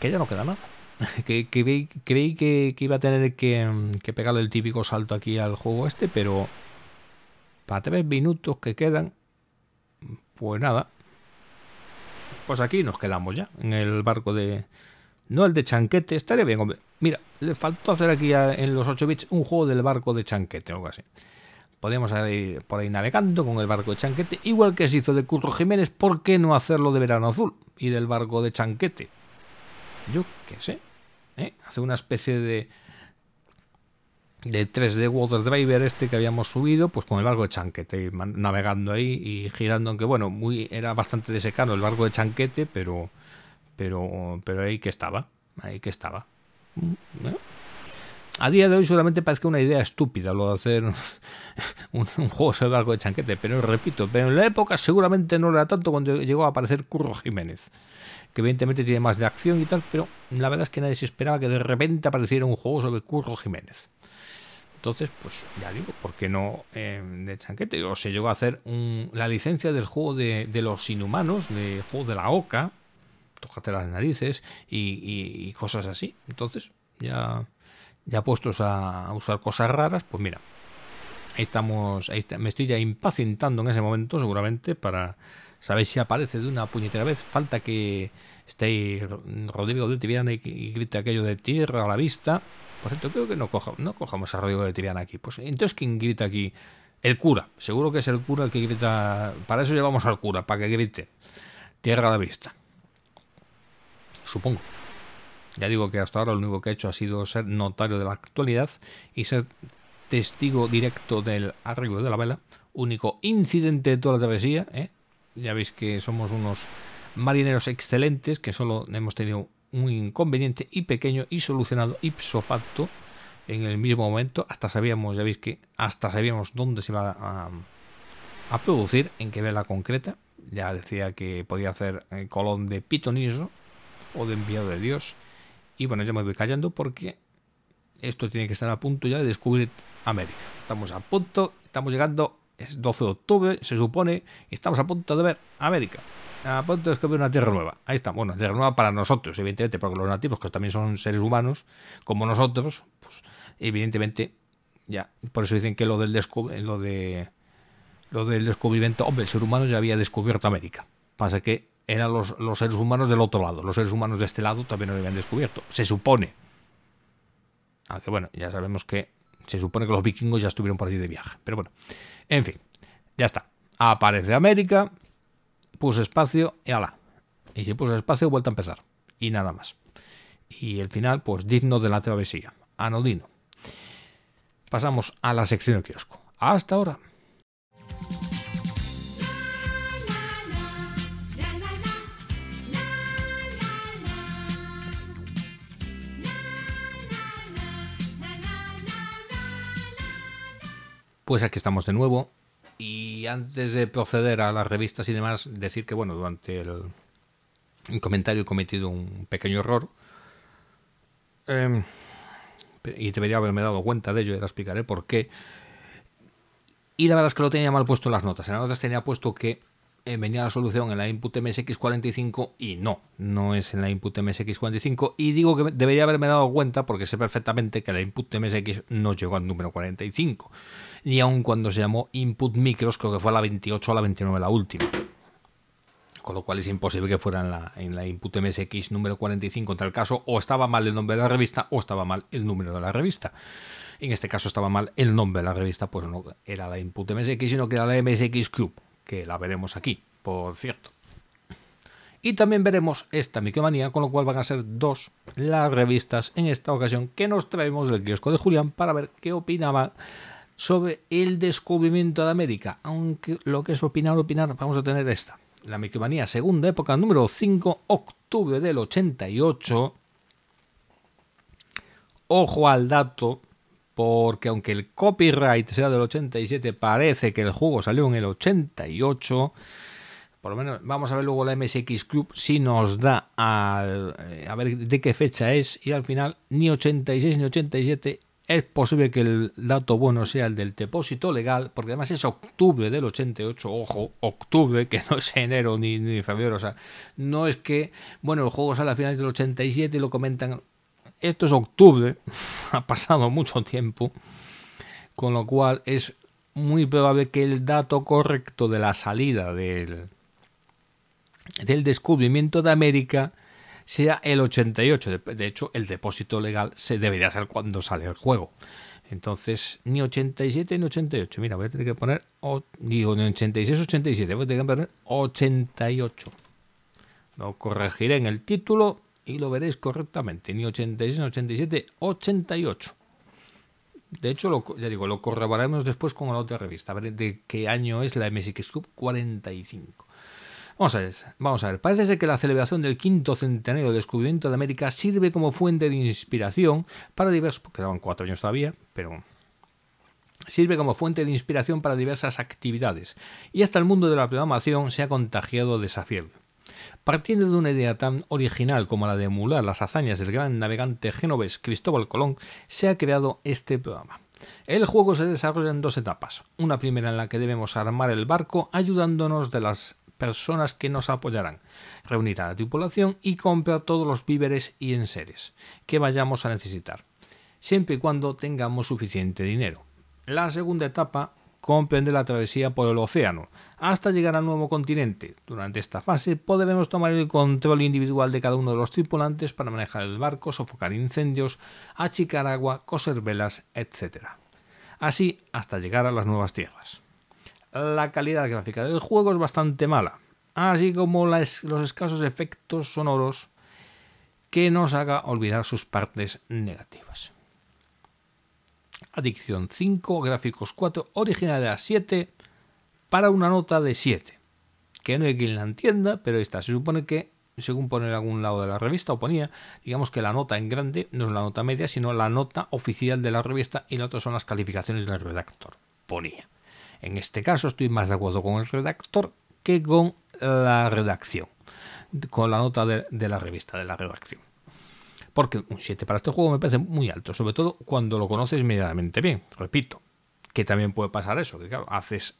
Que ya no queda nada. Que, creí que, iba a tener que, que pegarle el típico salto aquí al juego este, pero para tres minutos que quedan, pues nada. Pues aquí nos quedamos ya, en el barco de... No el de chanquete, estaría bien, Mira, le faltó hacer aquí en los 8 bits un juego del barco de chanquete o algo así. Podemos ir por ahí navegando con el barco de chanquete, igual que se hizo de Curro Jiménez, ¿por qué no hacerlo de Verano Azul y del barco de chanquete? Yo qué sé. ¿eh? Hace una especie de de 3D Water Driver este que habíamos subido, pues con el barco de chanquete, navegando ahí y girando, aunque bueno, muy, era bastante desecado el barco de chanquete, pero, pero, ahí que estaba, ahí que estaba. Mm, ¿eh? A día de hoy solamente parece una idea estúpida lo de hacer un, juego sobre el barco de chanquete, pero repito, pero en la época seguramente no era tanto cuando llegó a aparecer Curro Jiménez, que evidentemente tiene más de acción y tal, pero la verdad es que nadie se esperaba que de repente apareciera un juego sobre Curro Jiménez. Entonces, pues ya digo, ¿por qué no em, de chanquete? O se llegó a hacer la licencia del juego de, los inhumanos, de juego de la OCA, tócate las narices y, cosas así. Entonces, ya, ya puestos a, usar cosas raras, pues mira, ahí estamos, me estoy ya impacientando en ese momento seguramente para saber si aparece de una puñetera vez. Falta que esté Rodrigo de Tibiana y, y grite aquello de tierra a la vista. Por cierto, creo que no, cojamos a Rodrigo de Tiriana aquí. Pues entonces, ¿quién grita aquí? El cura. Seguro que es el cura el que grita. Para eso llevamos al cura, para que grite. Tierra a la vista. Supongo. Ya digo que hasta ahora lo único que he hecho ha sido ser notario de la actualidad y ser testigo directo del arreglo de la vela. Único incidente de toda la travesía. ¿eh? Ya veis que somos unos marineros excelentes que solo hemos tenido un inconveniente y pequeño y solucionado ipso facto en el mismo momento. Hasta sabíamos, ya veis que hasta sabíamos dónde se va a, producir, en qué vela concreta. Ya decía que podía hacer el eh, colón de pitoniso o de enviado de Dios. Y bueno, ya me voy callando porque esto tiene que estar a punto ya de descubrir América. Estamos a punto, estamos llegando es 12 de octubre, se supone, y estamos a punto de ver América. A punto de descubrir una tierra nueva. Ahí está. Bueno, tierra nueva para nosotros, evidentemente, porque los nativos, que también son seres humanos, como nosotros, pues evidentemente, ya. Por eso dicen que lo del, lo de, lo del descubrimiento, hombre, el ser humano ya había descubierto América. Pasa que eran los, los seres humanos del otro lado. Los seres humanos de este lado también lo habían descubierto. Se supone. Aunque bueno, ya sabemos que se supone que los vikingos ya estuvieron por allí de viaje. Pero bueno. En fin, ya está. Aparece América, puse espacio y ala. Y si puse espacio, vuelta a empezar. Y nada más. Y el final, pues digno de la travesía. Anodino. Pasamos a la sección del kiosco. Hasta ahora. Pues aquí estamos de nuevo. Y antes de proceder a las revistas y demás, decir que, bueno, durante el, comentario he cometido un pequeño error. Em, y debería haberme dado cuenta de ello, ahora explicaré por qué. Y la verdad es que lo tenía mal puesto en las notas. En las notas tenía puesto que eh, venía la solución en la input MSX45 y no, no es en la input MSX45 y digo que debería haberme dado cuenta porque sé perfectamente que la input MSX no llegó al número 45 ni aun cuando se llamó input micros creo que fue a la 28 o la 29 la última con lo cual es imposible que fuera en la, en la input MSX número 45 en tal caso o estaba mal el nombre de la revista o estaba mal el número de la revista en este caso estaba mal el nombre de la revista pues no era la input MSX sino que era la MSX Cube que la veremos aquí, por cierto. Y también veremos esta micromanía, con lo cual van a ser dos las revistas en esta ocasión que nos traemos del kiosco de Julián para ver qué opinaba sobre el descubrimiento de América. Aunque lo que es opinar, opinar, vamos a tener esta. La micromanía segunda época, número 5, octubre del 88. Ojo al dato, porque aunque el copyright sea del 87, parece que el juego salió en el 88. Por lo menos vamos a ver luego la MSX Club si nos da eh, a ver de qué fecha es y al final ni 86 ni 87 es posible que el dato bueno sea el del depósito legal, porque además es octubre del 88, ojo, octubre, que no es enero ni, ni febrero, o sea, no es que, bueno, el juego sale a finales del 87 y lo comentan esto es octubre, ha pasado mucho tiempo, con lo cual es muy probable que el dato correcto de la salida del, del descubrimiento de América sea el 88. De hecho, el depósito legal se debería ser cuando sale el juego. Entonces, ni 87 ni 88. Mira, voy a tener que poner. ni 86, 87. Voy a tener que poner 88. Lo corregiré en el título y lo veréis correctamente, ni 86, ni 87, 88. De hecho, lo, ya digo, lo corroboraremos después con la otra revista, a ver de qué año es la MSX Club 45. Vamos a ver, vamos a ver. Parece ser que la celebración del quinto centenario del descubrimiento de América sirve como fuente de inspiración para diversos. Quedaban cuatro años todavía, pero. Sirve como fuente de inspiración para diversas actividades. Y hasta el mundo de la programación se ha contagiado de esa Partiendo de una idea tan original como la de emular las hazañas del gran navegante genovés Cristóbal Colón, se ha creado este programa. El juego se desarrolla en dos etapas, una primera en la que debemos armar el barco ayudándonos de las personas que nos apoyarán, reunir a la tripulación y comprar todos los víveres y enseres que vayamos a necesitar, siempre y cuando tengamos suficiente dinero. La segunda etapa comprende la travesía por el océano, hasta llegar al nuevo continente. Durante esta fase podremos tomar el control individual de cada uno de los tripulantes para manejar el barco, sofocar incendios, achicar agua, coser velas, etc. Así hasta llegar a las nuevas tierras. La calidad gráfica del juego es bastante mala, así como los escasos efectos sonoros que nos haga olvidar sus partes negativas. Adicción 5, Gráficos 4, Originalidad 7, para una nota de 7. Que no hay quien la entienda, pero esta se supone que, según pone en algún lado de la revista, o ponía, digamos que la nota en grande no es la nota media, sino la nota oficial de la revista y la otra son las calificaciones del redactor. Ponía. En este caso estoy más de acuerdo con el redactor que con la redacción, con la nota de la revista, de la redacción. Porque un 7 para este juego me parece muy alto, sobre todo cuando lo conoces medianamente bien, repito. Que también puede pasar eso, que claro, haces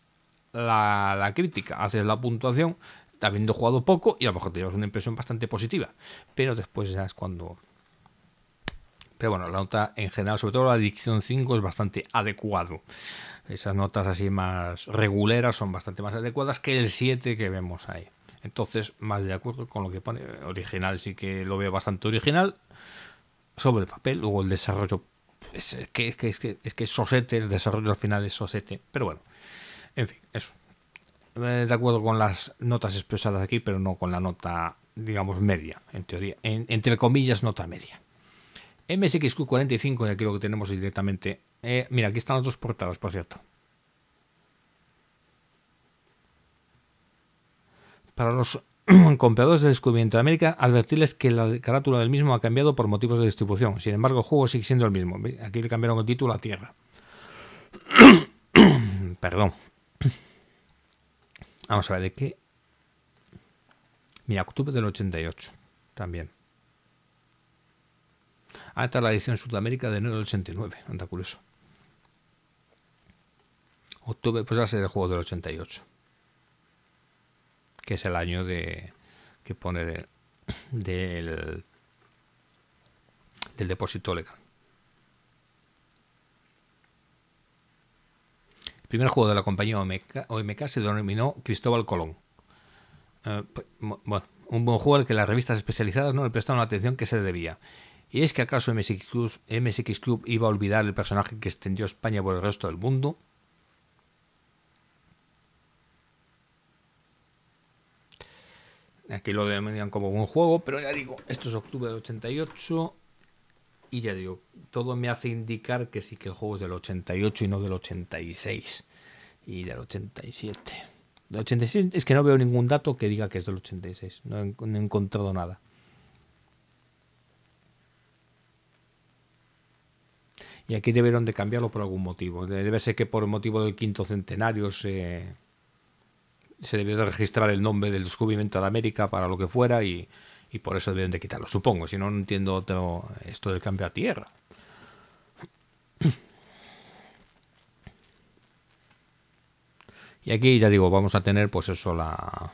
la, crítica, haces la puntuación, habiendo jugado poco y a lo mejor te llevas una impresión bastante positiva. Pero después ya es cuando... Pero bueno, la nota en general, sobre todo la dicción 5, es bastante adecuado. Esas notas así más reguleras son bastante más adecuadas que el 7 que vemos ahí. Entonces, más de acuerdo con lo que pone original, sí que lo veo bastante original sobre el papel, luego el desarrollo, es que es que, es que, es que sosete, el desarrollo al final es sosete, pero bueno, en fin, eso. Eh, de acuerdo con las notas expresadas aquí, pero no con la nota, digamos, media, en teoría, entre comillas, nota media. MSXQ45, y aquí lo que tenemos directamente. Eh, mira, aquí están las dos portadas, por cierto. Para los compradores de descubrimiento de América advertirles que la carátula del mismo ha cambiado por motivos de distribución. Sin embargo, el juego sigue siendo el mismo. Aquí le cambiaron el título a Tierra. Perdón. Vamos a ver de qué. Mira, octubre del 88. También. Ah, está la edición Sudamérica de enero del 89. Anda curioso. Octubre, pues va a ser el juego del 88 que es el año de que pone del, del, depósito legal. El primer juego de la compañía OMK, se denominó Cristóbal Colón. Eh, pues, bueno, un buen juego al que las revistas especializadas no le prestaron la atención que se le debía. ¿Y es que acaso Club, MSX Club iba a olvidar el personaje que extendió España por el resto del mundo? Aquí lo denominan como un juego, pero ya digo, esto es octubre del 88 y ya digo, todo me hace indicar que sí que el juego es del 88 y no del 86 y del 87. Del 86 es que no veo ningún dato que diga que es del 86, no he, no he encontrado nada. Y aquí debieron de cambiarlo por algún motivo. Debe ser que por motivo del quinto centenario se, se debió de registrar el nombre del descubrimiento de América para lo que fuera y, por eso deben de quitarlo, supongo, si no, no entiendo esto del cambio a tierra. Y aquí ya digo, vamos a tener pues eso, la,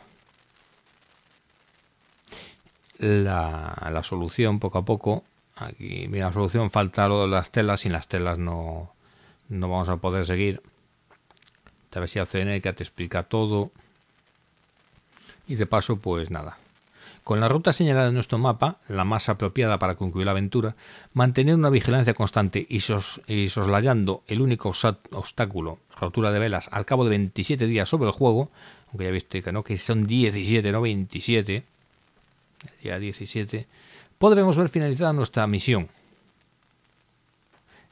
la, la solución poco a poco. Aquí, mira, la solución falta lo de las telas, sin las telas no, no vamos a poder seguir. A ver si ACN que te explica todo y de paso pues nada. Con la ruta señalada en nuestro mapa, la más apropiada para concluir la aventura, mantener una vigilancia constante y, soslayando el único obstáculo, rotura de velas, al cabo de 27 días sobre el juego, aunque ya viste que no, que son 17, no 27, el día 17, podremos ver finalizada nuestra misión.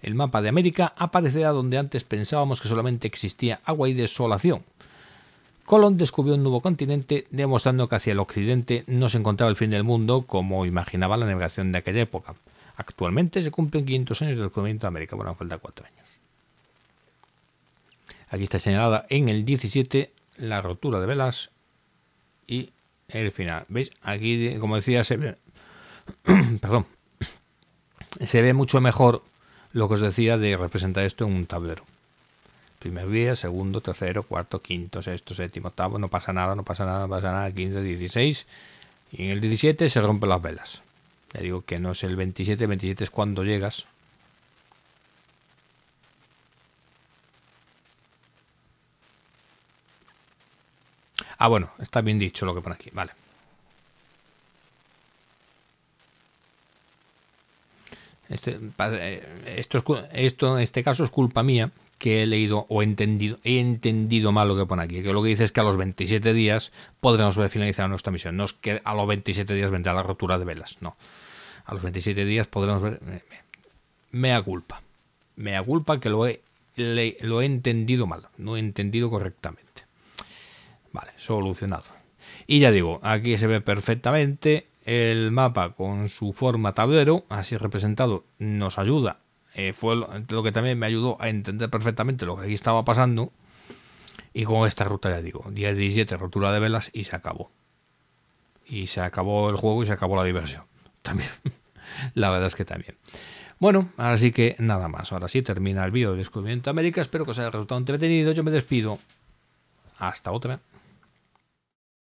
El mapa de América aparecerá donde antes pensábamos que solamente existía agua y desolación, Colón descubrió un nuevo continente, demostrando que hacia el occidente no se encontraba el fin del mundo como imaginaba la navegación de aquella época. Actualmente se cumplen 500 años del descubrimiento de América, bueno, falta 4 años. Aquí está señalada en el 17 la rotura de velas y el final. ¿Veis? Aquí, como decía, se perdón, se ve mucho mejor lo que os decía de representar esto en un tablero. Primer día, segundo, tercero, cuarto, quinto, sexto, séptimo, octavo, no pasa nada, no pasa nada, no pasa nada, 15, 16. Y en el 17 se rompen las velas. Ya digo que no es el 27, 27 es cuando llegas. Ah, bueno, está bien dicho lo que pone aquí, vale. Este, eh, esto, esto en este caso es culpa mía que he leído o entendido, he entendido mal lo que pone aquí, que lo que dice es que a los 27 días podremos ver finalizada nuestra misión, no es que a los 27 días vendrá la rotura de velas, no. A los 27 días podremos ver... Mea culpa. Mea culpa que lo he, lo he entendido mal, no he entendido correctamente. Vale, solucionado. Y ya digo, aquí se ve perfectamente el mapa con su forma tablero, así representado, nos ayuda eh, fue lo que también me ayudó a entender perfectamente lo que aquí estaba pasando. Y con esta ruta, ya digo, día 17, rotura de velas y se acabó. Y se acabó el juego y se acabó la diversión. También, la verdad es que también. Bueno, así que nada más. Ahora sí termina el vídeo de Descubrimiento de América. Espero que os haya resultado entretenido. Yo me despido. Hasta otra.